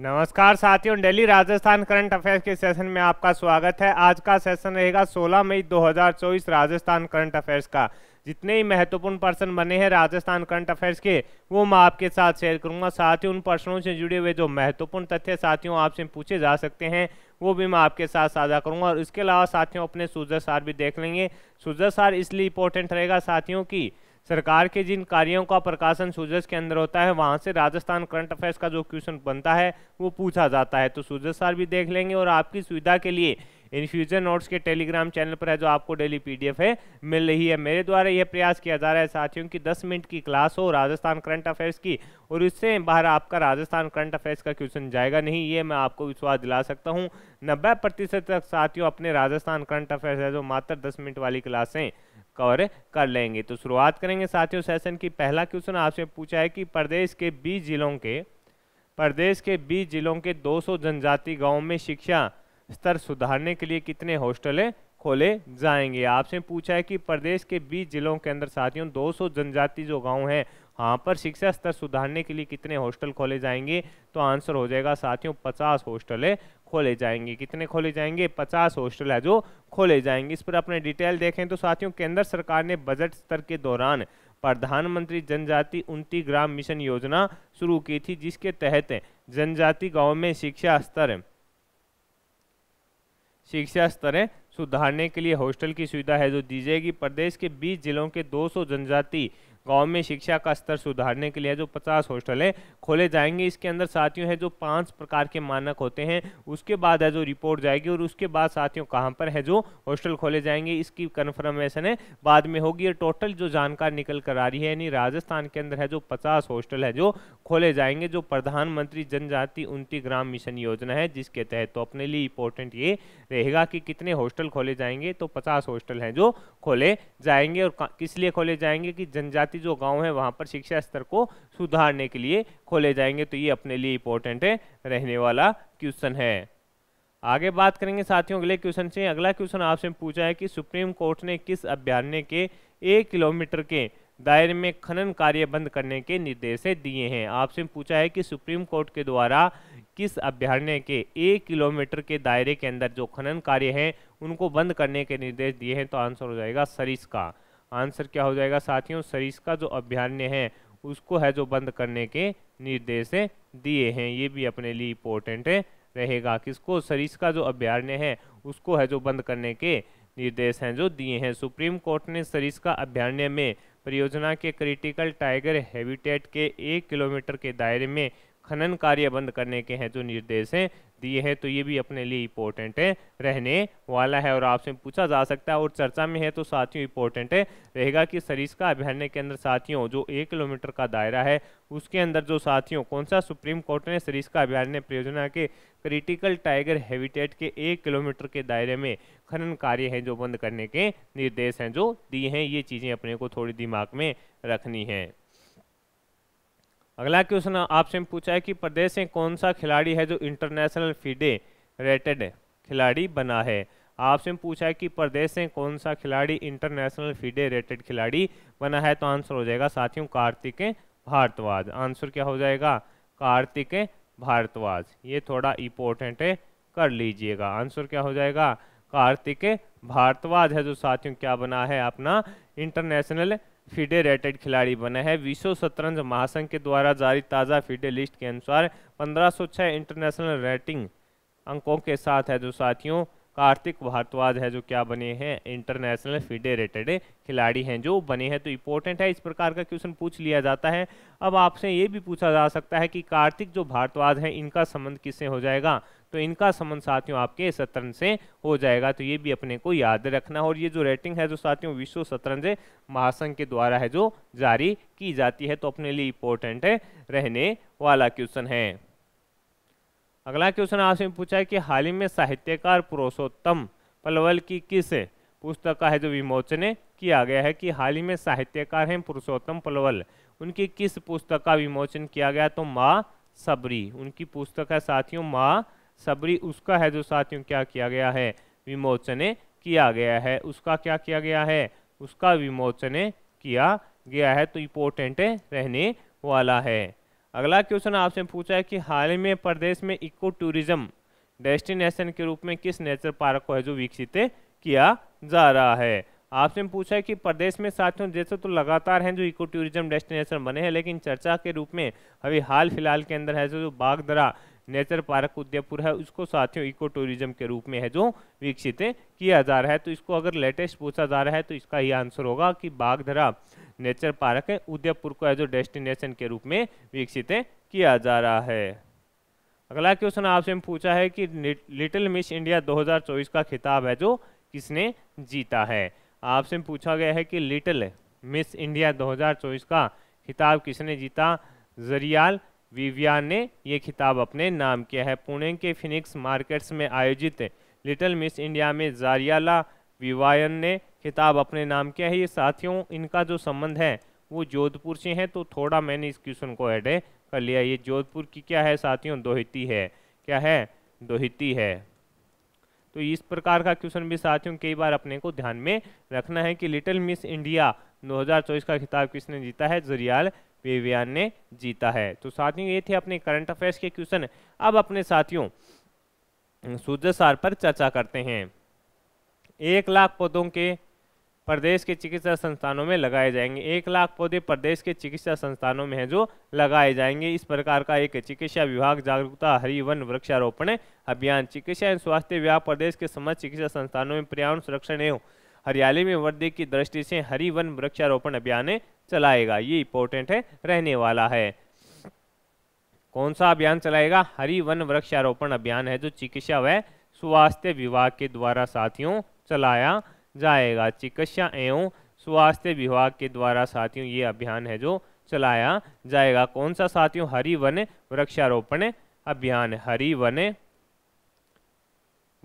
नमस्कार साथियों daily Rajasthan current affairs के सेशन में आपका स्वागत है आज का सेशन रहेगा 16 मई 2024 राजस्थान करंट अफेयर्स का जितने ही महत्वपूर्ण पर्सन बने हैं राजस्थान करंट अफेयर्स के वो मैं आपके साथ शेयर करूंगा साथ ही उन पर्सनों से जुड़े हुए जो महत्वपूर्ण तथ्य साथियों आपसे पूछे जा सकते हैं वो भी मैं आपके साथ साझा करूंगा और इसके अलावा साथियों अपने सूजर सार भी देख लेंगे सूजर सार इसलिए इंपॉर्टेंट रहेगा साथियों की सरकार के जिन कार्यों का प्रकाशन सूजस के अंदर होता है वहाँ से राजस्थान करंट अफेयर्स का जो क्वेश्चन बनता है वो पूछा जाता है तो सूजस सार भी देख लेंगे और आपकी सुविधा के लिए इन्फ्यूजन नोट्स के टेलीग्राम चैनल पर है जो आपको डेली पीडीएफ है मिल रही है मेरे द्वारा यह प्रयास किया जा रहा है साथियों की दस मिनट की क्लास हो राजस्थान करंट अफेयर्स की और इससे बाहर आपका राजस्थान करंट अफेयर्स का क्वेश्चन जाएगा नहीं ये मैं आपको विश्वास दिला सकता हूँ नब्बे प्रतिशत तक साथियों अपने राजस्थान करंट अफेयर्स है जो मात्र दस मिनट वाली क्लासें कवर कर लेंगे तो शुरुआत करेंगे साथियों सेशन की पहला क्वेश्चन आपसे पूछा है कि प्रदेश के बीस जिलों के प्रदेश के बीस जिलों के 200 जनजाति गांवों में शिक्षा स्तर सुधारने के लिए कितने हॉस्टलें खोले जाएंगे आपसे पूछा है कि प्रदेश के 20 जिलों के अंदर साथियों 200 जनजाति जो गांव हैं वहाँ पर शिक्षा स्तर सुधारने के लिए कितने हॉस्टल खोले जाएंगे तो आंसर हो जाएगा साथियों 50 हॉस्टलें खोले जाएंगे कितने खोले जाएंगे 50 हॉस्टल है जो खोले जाएंगे इस पर अपने डिटेल देखें तो साथियों केंद्र सरकार ने बजट स्तर के दौरान प्रधानमंत्री जनजाति उन्ती ग्राम मिशन योजना शुरू की थी जिसके तहत जनजाति गाँव में शिक्षा स्तर शिक्षा स्तरें सुधारने के लिए हॉस्टल की सुविधा है जो दी जाएगी प्रदेश के 20 जिलों के 200 जनजाति गांव में शिक्षा का स्तर सुधारने के लिए जो 50 हॉस्टल हैं खोले जाएंगे इसके अंदर साथियों है जो पांच प्रकार के मानक होते हैं उसके बाद है जो रिपोर्ट जाएगी और उसके बाद साथियों कहाँ पर है जो हॉस्टल खोले जाएंगे इसकी कन्फर्मेशन है बाद में होगी और टोटल जो जानकारी निकल कर आ रही है यानी राजस्थान के अंदर है जो पचास हॉस्टल है जो खोले जाएंगे जो प्रधानमंत्री जनजाति उन्नति ग्राम मिशन योजना है जिसके तहत तो अपने लिए इंपॉर्टेंट ये रहेगा कि कितने हॉस्टल खोले जाएंगे तो पचास हॉस्टल हैं जो खोले जाएंगे और किस लिए खोले जाएंगे कि जनजाति जनजाति जो गांव है वहां पर शिक्षा स्तर को सुधारने के लिए खोले जाएंगे तो ये अपने लिए इंपॉर्टेंट है रहने वाला क्वेश्चन है आगे बात करेंगे साथियों अगले क्वेश्चन से अगला क्वेश्चन आपसे पूछा है कि सुप्रीम कोर्ट ने किस अभ्यारण्य के एक किलोमीटर के दायरे में खनन कार्य बंद करने के निर्देश दिए हैं आपसे पूछा है कि सुप्रीम कोर्ट के द्वारा किस अभ्यारण्य के एक किलोमीटर के दायरे के अंदर जो खनन कार्य हैं उनको बंद करने के निर्देश दिए हैं तो आंसर हो जाएगा सरिस का आंसर क्या हो जाएगा साथियों सरीस का जो अभ्यारण्य है उसको है जो बंद करने के निर्देश दिए हैं ये भी अपने लिए इम्पोर्टेंट रहेगा किसको सरीस का जो अभ्यारण्य है उसको है जो बंद करने के निर्देश हैं जो दिए हैं सुप्रीम कोर्ट ने सरीस का अभ्यारण्य में परियोजना के क्रिटिकल टाइगर हैबिटेट के एक किलोमीटर के दायरे में खनन कार्य बंद करने के हैं जो निर्देश हैं दिए हैं तो ये भी अपने लिए इम्पोर्टेंट है रहने वाला है और आपसे पूछा जा सकता है और चर्चा में है तो साथियों इम्पोर्टेंट है रहेगा कि सरिस्का अभ्यारण्य के अंदर साथियों जो एक किलोमीटर का दायरा है उसके अंदर जो साथियों कौन सा सुप्रीम कोर्ट ने सरिस्का अभ्यारण्य परियोजना के क्रिटिकल टाइगर हैबिटेट के एक किलोमीटर के दायरे में खनन कार्य हैं जो बंद करने के निर्देश हैं जो दिए हैं ये चीज़ें अपने को थोड़ी दिमाग में रखनी है अगला क्वेश्चन आपसे पूछा है कि प्रदेश में कौन सा खिलाड़ी है जो इंटरनेशनल फीडे रेटेड खिलाड़ी बना है आपसे पूछा है कि प्रदेश में कौन सा खिलाड़ी इंटरनेशनल फीडे रेटेड खिलाड़ी बना है तो आंसर हो जाएगा साथियों कार्तिक भारद्वाज आंसर क्या हो जाएगा कार्तिक भारद्वाज ये थोड़ा इंपॉर्टेंट है कर लीजिएगा आंसर क्या हो जाएगा कार्तिक भारद्वाज है जो साथियों क्या बना है अपना इंटरनेशनल फीडे रेटेड खिलाड़ी बने हैं विश्व शतरंज महासंघ के द्वारा जारी ताज़ा फीडे लिस्ट के अनुसार 1506 इंटरनेशनल रेटिंग अंकों के साथ है जो साथियों कार्तिक भारद्वाज है जो क्या बने हैं इंटरनेशनल फीडे रेटेड खिलाड़ी हैं जो बने हैं तो इम्पोर्टेंट है इस प्रकार का क्वेश्चन पूछ लिया जाता है अब आपसे ये भी पूछा जा सकता है कि कार्तिक जो भारद्वाज हैं इनका संबंध किससे हो जाएगा तो इनका समन साथियों आपके शतरंज से हो जाएगा तो ये भी अपने को याद रखना और ये जो रेटिंग है जो साथियों विश्व शतरंज महासंघ के द्वारा है जो जारी की जाती है तो अपने लिए इंपॉर्टेंट है रहने वाला क्वेश्चन है अगला क्वेश्चन आपसे पूछा है कि हाल ही में साहित्यकार पुरुषोत्तम पलवल की किस पुस्तक का है जो विमोचन किया गया है कि हाल ही में साहित्यकार हैं पुरुषोत्तम पलवल उनकी किस पुस्तक का विमोचन किया गया तो माँ सबरी उनकी पुस्तक है साथियों माँ सबरी उसका है जो साथियों क्या किया गया है विमोचन किया गया है उसका क्या किया गया है उसका विमोचन किया गया है तो इम्पोर्टेंट रहने वाला है अगला क्वेश्चन आपसे पूछा है कि हाल ही में प्रदेश में इको टूरिज्म डेस्टिनेशन के रूप में किस नेचर पार्क को है जो विकसित किया जा रहा है आपसे पूछा है कि प्रदेश में साथियों जैसे तो लगातार हैं जो इको टूरिज्म डेस्टिनेशन बने हैं लेकिन चर्चा के रूप में अभी हाल फिलहाल के अंदर है जो बागदरा नेचर पार्क उदयपुर है उसको साथियों इको टूरिज्म के रूप में है जो विकसित किया जा रहा है तो इसको अगर लेटेस्ट पूछा जा रहा है तो इसका ही आंसर होगा कि बागधरा नेचर पार्क उदयपुर को एज डेस्टिनेशन के रूप में विकसित किया जा रहा है अगला क्वेश्चन आपसे पूछा है कि लिटिल मिस इंडिया 2024 का खिताब है जो किसने जीता है आपसे पूछा गया है कि लिटिल मिस इंडिया 2024 का खिताब किसने जीता जरियाल विवियान ने ये खिताब अपने नाम किया है पुणे के फिनिक्स मार्केट्स में आयोजित लिटिल मिस इंडिया में जारियाला विवायन ने खिताब अपने नाम किया है ये साथियों इनका जो संबंध है वो जोधपुर से है तो थोड़ा मैंने इस क्वेश्चन को ऐड कर लिया ये जोधपुर की क्या है साथियों दोहिती है क्या है दोहिती है तो इस प्रकार का क्वेश्चन भी साथियों कई बार अपने को ध्यान में रखना है कि लिटिल मिस इंडिया 2024 का खिताब किसने जीता है जरियाल पेवियान ने जीता है तो साथियों ये थे अपने करंट अफेयर्स के क्वेश्चन अब अपने साथियों सूजसार पर चर्चा करते हैं एक लाख पौधों के प्रदेश के चिकित्सा संस्थानों में लगाए जाएंगे एक लाख पौधे प्रदेश के चिकित्सा संस्थानों में हैं जो लगाए जाएंगे इस प्रकार का एक चिकित्सा विभाग जागरूकता हरिवन वृक्षारोपण अभियान चिकित्सा एवं स्वास्थ्य विभाग प्रदेश के समस्त चिकित्सा संस्थानों में पर्यावरण संरक्षण एवं हरियाली में वृद्धि की दृष्टि से हरिवन वृक्षारोपण अभियान चलाएगा ये इंपॉर्टेंट है रहने वाला है कौन सा अभियान चलाएगा हरी वन वृक्षारोपण अभियान है जो चिकित्सा व स्वास्थ्य विभाग के द्वारा साथियों चलाया जाएगा चिकित्सा एवं स्वास्थ्य विभाग के द्वारा साथियों ये अभियान है जो चलाया जाएगा कौन सा साथियों हरी वन वृक्षारोपण अभियान हरी वन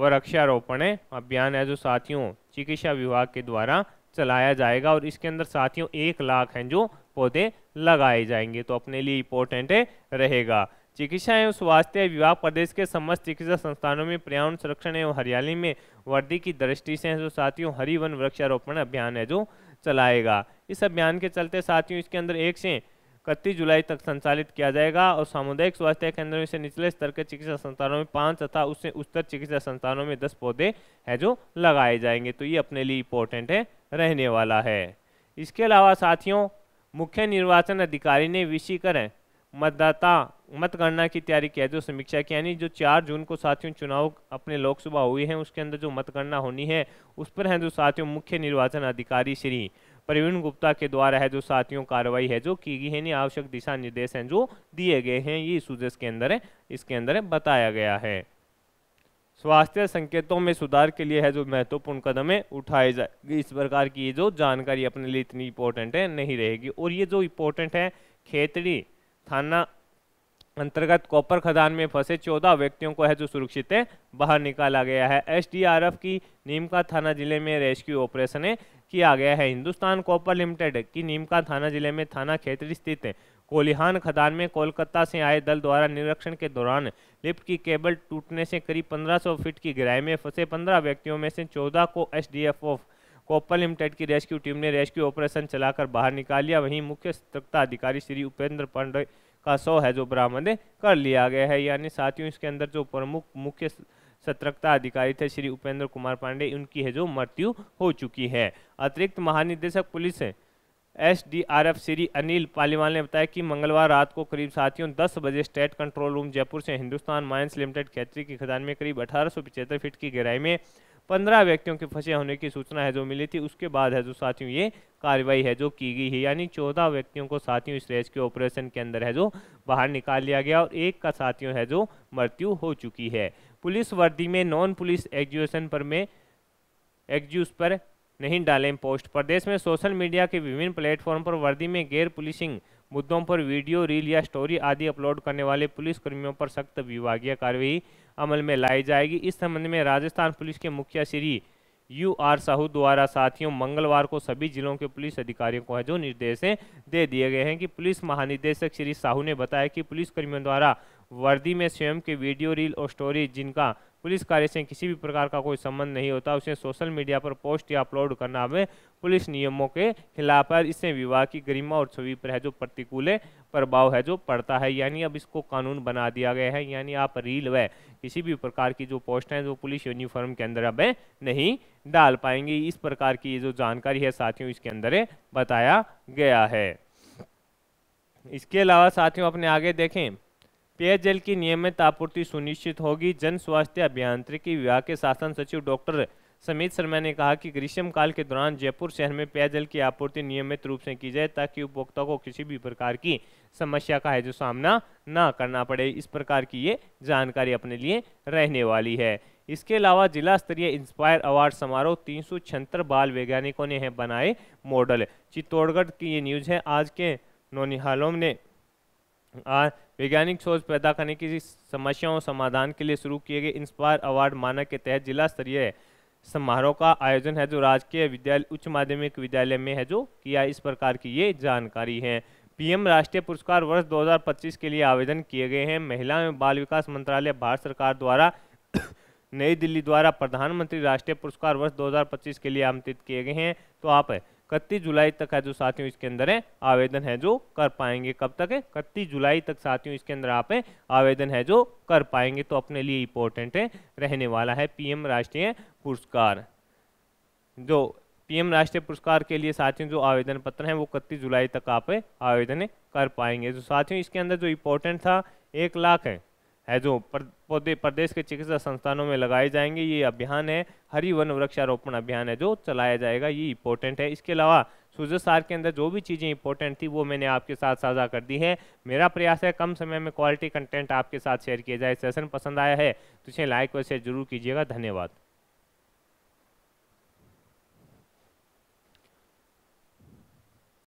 वृक्षारोपण अभियान है जो साथियों चिकित्सा विभाग के द्वारा चलाया जाएगा और इसके अंदर साथियों एक लाख हैं जो पौधे लगाए जाएंगे तो अपने लिए इम्पोर्टेंट रहेगा चिकित्सा एवं स्वास्थ्य विभाग प्रदेश के समस्त चिकित्सा संस्थानों में पर्यावरण संरक्षण एवं हरियाली में वृद्धि की दृष्टि से जो साथियों हरिवन वृक्षारोपण अभियान है जो चलाएगा इस अभियान के चलते साथियों इसके अंदर एक से इकतीस जुलाई तक संचालित किया जाएगा और सामुदायिक स्वास्थ्य केंद्रों में से निचले स्तर के चिकित्सा संस्थानों में पाँच तथा उससे उच्चतर चिकित्सा संस्थानों में दस पौधे हैं जो लगाए जाएंगे तो ये अपने लिए इम्पोर्टेंट है रहने वाला है इसके अलावा साथियों मुख्य निर्वाचन अधिकारी ने विषीकरण मतदाता मतगणना की तैयारी की है जो समीक्षा की यानी जो चार जून को साथियों चुनाव अपने लोकसभा हुई है उसके अंदर जो मतगणना होनी है उस पर है जो साथियों मुख्य निर्वाचन अधिकारी श्री प्रवीण गुप्ता के द्वारा है जो साथियों कार्रवाई है जो की गई है यानी आवश्यक दिशा निर्देश हैं जो दिए गए हैं ये सूजस के अंदर इसके अंदर बताया गया है स्वास्थ्य संकेतों में सुधार के लिए है जो महत्वपूर्ण है उठाए जाए इस प्रकार की ये जो जानकारी अपने लिए इतनी इंपॉर्टेंट है नहीं रहेगी और ये जो इम्पोर्टेंट है खेतड़ी थाना अंतर्गत कॉपर खदान में फंसे चौदह व्यक्तियों को है जो सुरक्षित है बाहर निकाला गया है एसडीआरएफ की नीमका थाना जिले में रेस्क्यू ऑपरेशन किया गया है हिंदुस्तान कॉपर लिमिटेड की नीमका थाना जिले में थाना खेतरी स्थित है कोलिहान खदान में कोलकाता से आए दल द्वारा निरीक्षण के दौरान लिफ्ट की केबल टूटने से करीब 1500 फीट की गहराई में फंसे 15 व्यक्तियों में से 14 को एस डी एफ ऑफ कोपल लिमिटेड की रेस्क्यू टीम ने रेस्क्यू ऑपरेशन चलाकर बाहर निकाल लिया वहीं मुख्य सतर्कता अधिकारी श्री उपेंद्र पांडे का सौ है जो बरामद कर लिया गया है यानी साथियों इसके अंदर जो प्रमुख मुख्य सतर्कता अधिकारी थे श्री उपेंद्र कुमार पांडे उनकी है जो मृत्यु हो चुकी है अतिरिक्त महानिदेशक पुलिस एसडीआरएफ श्री अनिल पालीवाल ने बताया कि मंगलवार रात को करीब साथियों 10 बजे स्टेट कंट्रोल रूम जयपुर से हिंदुस्तान माइंस लिमिटेड खैत्री की खदान में करीब अठारह फीट की गहराई में पंद्रह व्यक्तियों के फंसे होने की सूचना है जो मिली थी उसके बाद है जो साथियों ये कार्रवाई है जो की गई है यानी चौदह व्यक्तियों को साथियों इस रेस के ऑपरेशन के अंदर है जो बाहर निकाल लिया गया और एक का साथियों है जो मृत्यु हो चुकी है पुलिस वर्दी में नॉन पुलिस एग्जुएशन पर में एग्जूस पर नहीं डालें पोस्ट प्रदेश में सोशल मीडिया के विभिन्न प्लेटफॉर्म पर वर्दी में गैर पुलिसिंग मुद्दों पर वीडियो रील या स्टोरी आदि अपलोड करने वाले पुलिसकर्मियों पर सख्त विभागीय कार्रवाई अमल में लाई जाएगी इस संबंध में राजस्थान पुलिस के मुखिया श्री यू आर साहू द्वारा साथियों मंगलवार को सभी जिलों के पुलिस अधिकारियों को है जो निर्देश दे दिए गए हैं कि पुलिस महानिदेशक श्री साहू ने बताया कि पुलिसकर्मियों द्वारा वर्दी में स्वयं के वीडियो रील और स्टोरी जिनका पुलिस कार्य से किसी भी प्रकार का कोई संबंध नहीं होता उसे सोशल मीडिया पर पोस्ट या अपलोड करना हमें पुलिस नियमों के खिलाफ है इससे विवाह की गरिमा और छवि पर है जो प्रतिकूल प्रभाव है जो पड़ता है यानी अब इसको कानून बना दिया गया है यानी आप रील व किसी भी प्रकार की जो पोस्ट हैं जो पुलिस यूनिफॉर्म के अंदर अब नहीं डाल पाएंगे इस प्रकार की ये जो जानकारी है साथियों इसके अंदर बताया गया है इसके अलावा साथियों अपने आगे देखें पेयजल की नियमित आपूर्ति सुनिश्चित होगी जन स्वास्थ्य अभियांत्रिकी विभाग के शासन सचिव डॉक्टर समित शर्मा ने कहा कि ग्रीष्म काल के दौरान जयपुर शहर में पेयजल की आपूर्ति नियमित रूप से की जाए ताकि उपभोक्ता को किसी भी प्रकार की समस्या का है जो सामना ना करना पड़े इस प्रकार की ये जानकारी अपने लिए रहने वाली है इसके अलावा जिला स्तरीय इंस्पायर अवार्ड समारोह तीन सौ छहत्तर बाल वैज्ञानिकों ने हैं बनाए मॉडल चित्तौड़गढ़ की ये न्यूज़ है आज के नौनिहालों ने वैज्ञानिक सोच पैदा करने की समस्याओं समाधान के लिए शुरू किए गए इंस्पायर अवार्ड मानक के तहत जिला स्तरीय समारोह का आयोजन है जो राजकीय विद्यालय उच्च माध्यमिक विद्यालय में है जो किया इस प्रकार की ये जानकारी है पीएम राष्ट्रीय पुरस्कार वर्ष 2025 के लिए आवेदन किए गए हैं महिला एवं बाल विकास मंत्रालय भारत सरकार द्वारा नई दिल्ली द्वारा प्रधानमंत्री राष्ट्रीय पुरस्कार वर्ष 2025 के लिए आमंत्रित किए गए हैं तो आप इकतीस जुलाई तक है जो साथियों इसके अंदर है आवेदन है जो कर पाएंगे कब तक है इकतीस जुलाई तक साथियों इसके अंदर आप आवेदन है जो कर पाएंगे तो अपने लिए इंपॉर्टेंट है रहने वाला है पीएम राष्ट्रीय पुरस्कार जो पीएम राष्ट्रीय पुरस्कार के लिए साथियों जो आवेदन पत्र है वो इकतीस जुलाई तक आप आवेदन कर पाएंगे तो साथियों इसके अंदर जो इम्पोर्टेंट था एक लाख है है जो पौधे प्रदेश के चिकित्सा संस्थानों में लगाए जाएंगे ये अभियान है हरी वन वृक्षारोपण अभियान है जो चलाया जाएगा ये इंपॉर्टेंट है इसके अलावा सूर्य सार के अंदर जो भी चीज़ें इंपॉर्टेंट थी वो मैंने आपके साथ साझा कर दी है मेरा प्रयास है कम समय में क्वालिटी कंटेंट आपके साथ शेयर किया जाए सेशन पसंद आया है तो इसे लाइक और शेयर जरूर कीजिएगा धन्यवाद